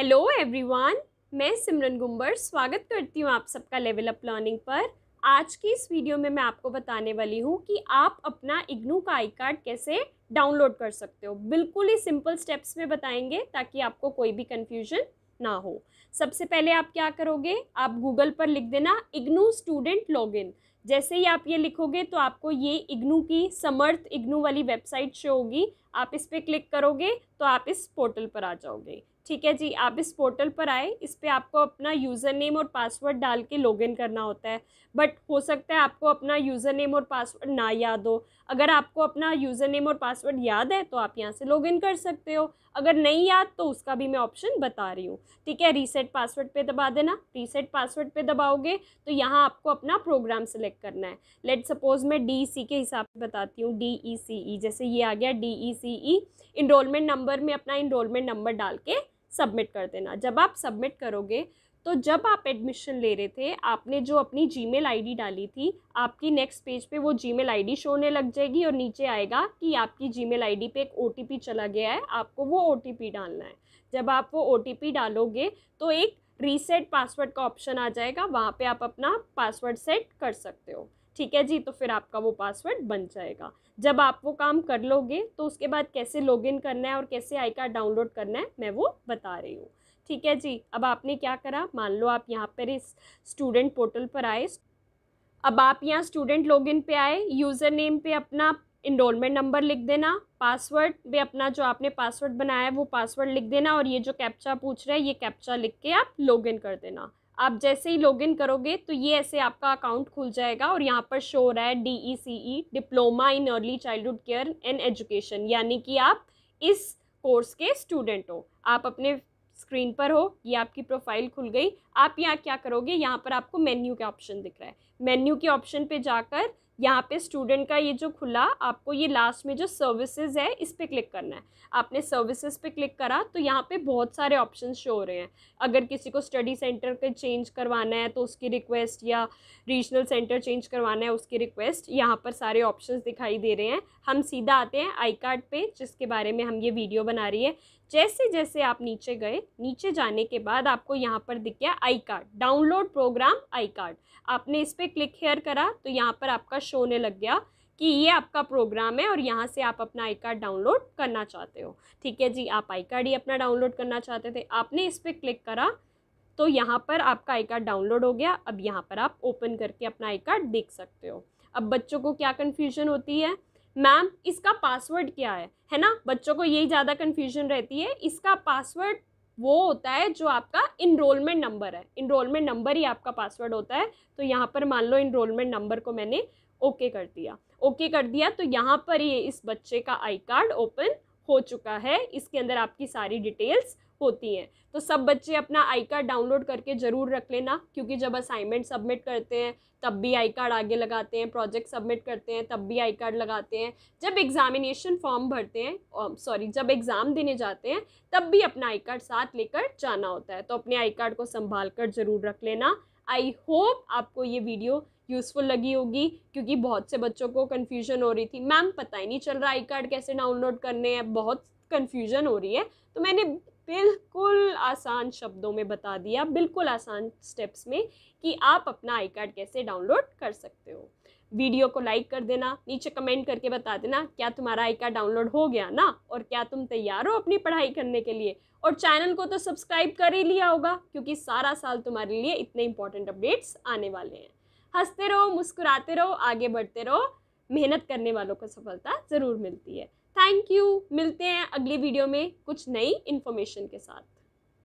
hello everyone मैं सिमरन गुम्बर स्वागत करती हूँ आप सबका लेवल अप लर्निंग पर आज की इस वीडियो में मैं आपको बताने वाली हूँ कि आप अपना इग्नू का आई कार्ड कैसे डाउनलोड कर सकते हो बिल्कुल ही सिंपल स्टेप्स में बताएंगे ताकि आपको कोई भी कन्फ्यूजन ना हो सबसे पहले आप क्या करोगे आप गूगल पर लिख देना इग्नू स्टूडेंट लॉगिन जैसे ही आप ये लिखोगे तो आपको ये इग्नू की समर्थ इग्नू वाली वेबसाइट शो होगी आप इस पर क्लिक करोगे तो आप इस पोर्टल पर आ जाओगे ठीक है जी आप इस पोर्टल पर आए इस पर आपको अपना यूज़र नेम और पासवर्ड डाल के लॉगिन करना होता है बट हो सकता है आपको अपना यूज़र नेम और पासवर्ड ना याद हो अगर आपको अपना यूज़र नेम और पासवर्ड याद है तो आप यहाँ से लॉगिन कर सकते हो अगर नहीं याद तो उसका भी मैं ऑप्शन बता रही हूँ ठीक है रीसेट पासवर्ड पे दबा देना रीसेट पासवर्ड पे दबाओगे तो यहाँ आपको अपना प्रोग्राम सेलेक्ट करना है लेट सपोज मैं डी सी के हिसाब से बताती हूँ डी ई सी ई जैसे ये आ गया D E C E enrolment number में अपना इनरोलमेंट नंबर डाल के सबमिट कर देना जब आप सबमिट करोगे तो जब आप एडमिशन ले रहे थे आपने जो अपनी जीमेल आईडी डाली थी आपकी नेक्स्ट पेज पे वो जीमेल आईडी शो होने लग जाएगी और नीचे आएगा कि आपकी जीमेल आईडी पे एक ओ चला गया है आपको वो ओ डालना है जब आप वो ओ डालोगे तो एक रीसेट पासवर्ड का ऑप्शन आ जाएगा वहाँ पे आप अपना पासवर्ड सेट कर सकते हो ठीक है जी तो फिर आपका वो पासवर्ड बन जाएगा जब आप वो काम कर लोगे तो उसके बाद कैसे लॉगिन करना है और कैसे आई कार्ड डाउनलोड करना है मैं वो बता रही हूँ ठीक है जी अब आपने क्या करा मान लो आप यहाँ पर इस स्टूडेंट पोर्टल पर आए अब आप यहाँ स्टूडेंट लॉगिन पे आए यूज़र नेम पे अपना इनरोलमेंट नंबर लिख देना पासवर्ड पे अपना जो आपने पासवर्ड बनाया है वो पासवर्ड लिख देना और ये जो कैप्चा पूछ रहा है ये कैप्चा लिख के आप लॉगिन कर देना आप जैसे ही लॉग इन करोगे तो ये ऐसे आपका अकाउंट खुल जाएगा और यहाँ पर शो रहा है D E C E diploma in early childhood care and education यानी कि आप इस कोर्स के स्टूडेंट हो आप अपने स्क्रीन पर हो ये आपकी प्रोफाइल खुल गई आप यहाँ क्या करोगे यहाँ पर आपको मेन्यू का ऑप्शन दिख रहा है मेन्यू के ऑप्शन पे जाकर यहाँ पे स्टूडेंट का ये जो खुला आपको ये लास्ट में जो सर्विसेज है इस पर क्लिक करना है आपने सर्विसेज पे क्लिक करा तो यहाँ पे बहुत सारे ऑप्शन शो हो रहे हैं अगर किसी को स्टडी सेंटर का चेंज करवाना है तो उसकी रिक्वेस्ट या रीजनल सेंटर चेंज करवाना है उसकी रिक्वेस्ट यहाँ पर सारे ऑप्शन दिखाई दे रहे हैं हम सीधा आते हैं आई कार्ड पर जिसके बारे में हम ये वीडियो बना रही है जैसे जैसे आप नीचे गए नीचे जाने के बाद आपको यहाँ पर दिख गया I card download program I card आपने इस पर क्लिक हेयर करा तो यहाँ पर आपका शो होने लग गया कि ये आपका प्रोग्राम है और यहाँ से आप अपना आई कार्ड डाउनलोड करना चाहते हो ठीक है जी आप आई कार्ड ही अपना डाउनलोड करना चाहते थे आपने इस पर क्लिक करा तो यहाँ पर आपका आई कार्ड डाउनलोड हो गया अब यहाँ पर आप ओपन करके अपना आई कार्ड देख सकते हो अब बच्चों को क्या कन्फ्यूजन होती है मैम इसका पासवर्ड क्या है है ना बच्चों को यही ज़्यादा कन्फ्यूजन रहती है इसका पासवर्ड वो होता है जो आपका इनरोलमेंट नंबर है इनरोलमेंट नंबर ही आपका पासवर्ड होता है तो यहाँ पर मान लो इनरोलमेंट नंबर को मैंने ओके okay कर दिया ओके okay कर दिया तो यहाँ पर ये इस बच्चे का आई कार्ड ओपन हो चुका है इसके अंदर आपकी सारी डिटेल्स होती हैं तो सब बच्चे अपना आई कार्ड डाउनलोड करके ज़रूर रख लेना क्योंकि जब असाइनमेंट सबमिट करते हैं तब भी आई कार्ड आगे लगाते हैं प्रोजेक्ट सबमिट करते हैं तब भी आई कार्ड लगाते हैं जब एग्ज़ामिनेशन फॉर्म भरते हैं सॉरी um, जब एग्ज़ाम देने जाते हैं तब भी अपना आई कार्ड साथ लेकर जाना होता है तो अपने आई कार्ड को संभाल कर ज़रूर रख लेना आई होप आपको ये वीडियो यूज़फुल लगी होगी क्योंकि बहुत से बच्चों को कन्फ्यूजन हो रही थी मैम पता ही नहीं चल रहा आई कार्ड कैसे डाउनलोड करने हैं बहुत कन्फ्यूजन हो रही है तो मैंने बिल्कुल आसान शब्दों में बता दिया बिल्कुल आसान स्टेप्स में कि आप अपना आई कार्ड कैसे डाउनलोड कर सकते हो वीडियो को लाइक कर देना नीचे कमेंट करके बता देना क्या तुम्हारा आई कार्ड डाउनलोड हो गया ना और क्या तुम तैयार हो अपनी पढ़ाई करने के लिए और चैनल को तो सब्सक्राइब कर ही लिया होगा क्योंकि सारा साल तुम्हारे लिए इतने इंपॉर्टेंट अपडेट्स आने वाले हैं हंसते रहो मुस्कुराते रहो आगे बढ़ते रहो मेहनत करने वालों को सफलता ज़रूर मिलती है थैंक यू मिलते हैं अगली वीडियो में कुछ नई इन्फॉर्मेशन के साथ